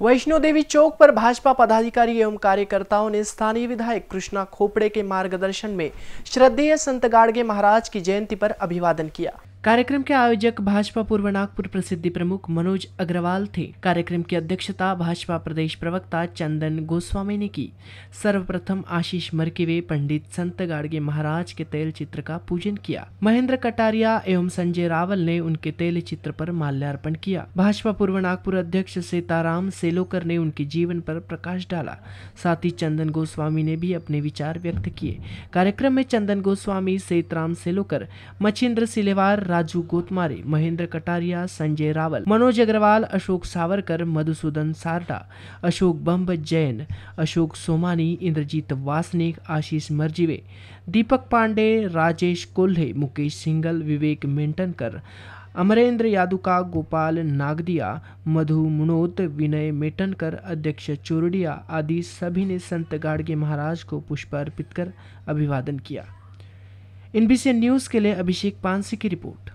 वैष्णो देवी चौक पर भाजपा पदाधिकारी एवं कार्यकर्ताओं ने स्थानीय विधायक कृष्णा खोपड़े के मार्गदर्शन में श्रद्धेय संत गाड़गे महाराज की जयंती पर अभिवादन किया कार्यक्रम के आयोजक भाजपा पूर्व नागपुर प्रसिद्धि प्रमुख मनोज अग्रवाल थे कार्यक्रम की अध्यक्षता भाजपा प्रदेश प्रवक्ता चंदन गोस्वामी ने की सर्वप्रथम आशीष मरकिवे पंडित संत गाड़गे महाराज के तैल चित्र का पूजन किया महेंद्र कटारिया एवं संजय रावल ने उनके तैल चित्र पर माल्यार्पण किया भाजपा पूर्व नागपुर अध्यक्ष सीताराम सेलोकर ने उनके जीवन पर प्रकाश डाला साथ ही चंदन गोस्वामी ने भी अपने विचार व्यक्त किए कार्यक्रम में चंदन गोस्वामी सेतराम सेलोकर मछिन्द्र सिलेवार राजू गोतमारे महेंद्र कटारिया संजय रावल मनोज अग्रवाल अशोक सावरकर मधुसूदन सारडा अशोक बम्ब जैन अशोक सोमानी इंद्रजीत वासनिक आशीष मर्जीवे दीपक पांडे राजेश कोल्हे मुकेश सिंगल विवेक मेंटनकर अमरेंद्र यादुका गोपाल नागदिया मधु मुनोत विनय मेटनकर अध्यक्ष चोरडिया आदि सभी ने संत गाड़गे महाराज को पुष्प अर्पित कर अभिवादन किया इन न्यूज के लिए अभिषेक पानसी की रिपोर्ट